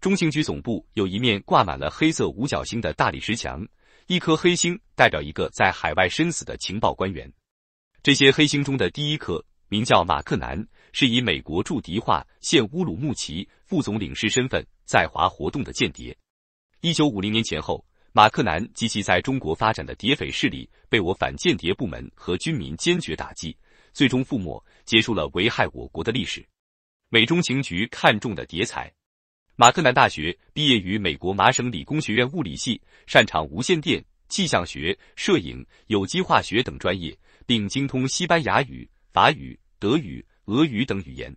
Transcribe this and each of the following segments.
中情局总部有一面挂满了黑色五角星的大理石墙，一颗黑星代表一个在海外身死的情报官员。这些黑星中的第一颗名叫马克南，是以美国驻迪化（现乌鲁木齐）副总领事身份在华活动的间谍。一九五零年前后，马克南及其在中国发展的谍匪势力被我反间谍部门和军民坚决打击，最终覆没，结束了危害我国的历史。美中情局看中的谍才。马克南大学毕业于美国麻省理工学院物理系，擅长无线电、气象学、摄影、有机化学等专业，并精通西班牙语、法语、德语、俄语等语言。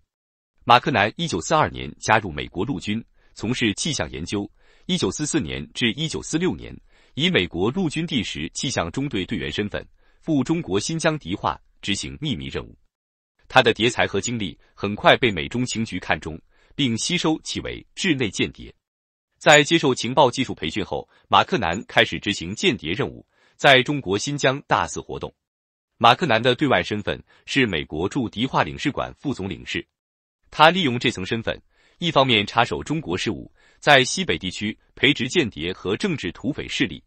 马克南1942年加入美国陆军，从事气象研究。1944年至1946年，以美国陆军第十气象中队队员身份赴中国新疆迪化执行秘密任务。他的谍才和经历很快被美中情局看中。并吸收其为智内间谍。在接受情报技术培训后，马克南开始执行间谍任务，在中国新疆大肆活动。马克南的对外身份是美国驻迪化领事馆副总领事，他利用这层身份，一方面插手中国事务，在西北地区培植间谍和政治土匪势力；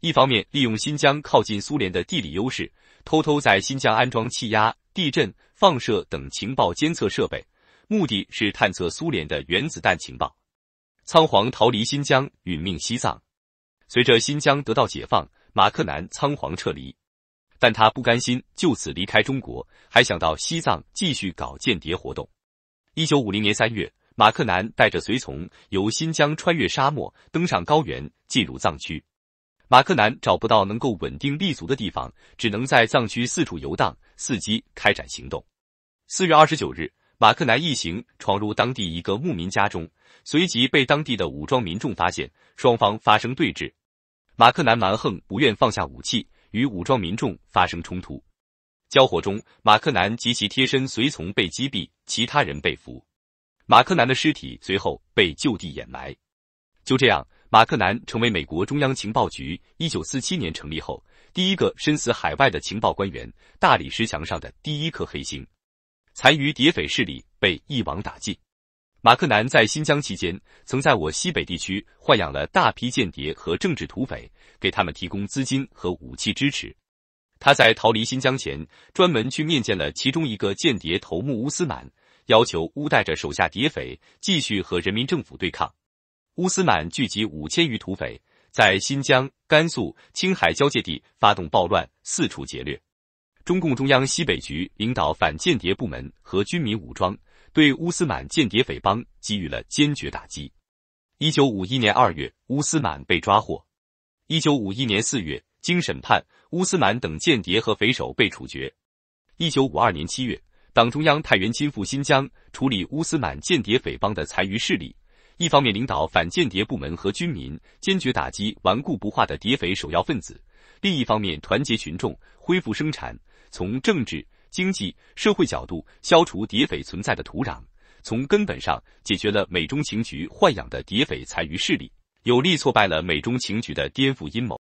一方面利用新疆靠近苏联的地理优势，偷偷在新疆安装气压、地震、放射等情报监测设备。目的是探测苏联的原子弹情报，仓皇逃离新疆，殒命西藏。随着新疆得到解放，马克南仓皇撤离，但他不甘心就此离开中国，还想到西藏继续搞间谍活动。一九五零年三月，马克南带着随从由新疆穿越沙漠，登上高原，进入藏区。马克南找不到能够稳定立足的地方，只能在藏区四处游荡，伺机开展行动。四月二十九日。马克南一行闯入当地一个牧民家中，随即被当地的武装民众发现，双方发生对峙。马克南蛮横，不愿放下武器，与武装民众发生冲突。交火中，马克南及其贴身随从被击毙，其他人被俘。马克南的尸体随后被就地掩埋。就这样，马克南成为美国中央情报局1947年成立后第一个身死海外的情报官员，大理石墙上的第一颗黑星。残余谍匪势力被一网打尽。马克南在新疆期间，曾在我西北地区豢养了大批间谍和政治土匪，给他们提供资金和武器支持。他在逃离新疆前，专门去面见了其中一个间谍头目乌斯满，要求乌带着手下谍匪继续和人民政府对抗。乌斯满聚集五千余土匪，在新疆、甘肃、青海交界地发动暴乱，四处劫掠。中共中央西北局领导反间谍部门和军民武装，对乌斯满间谍匪帮给予了坚决打击。一九五一年二月，乌斯满被抓获。一九五一年四月，经审判，乌斯满等间谍和匪首被处决。一九五二年七月，党中央派员亲赴新疆处理乌斯满间谍匪帮的残余势力。一方面领导反间谍部门和军民坚决打击顽固不化的谍匪首要分子；另一方面团结群众，恢复生产。从政治、经济、社会角度消除谍匪存在的土壤，从根本上解决了美中情局豢养的谍匪残余势力，有力挫败了美中情局的颠覆阴谋。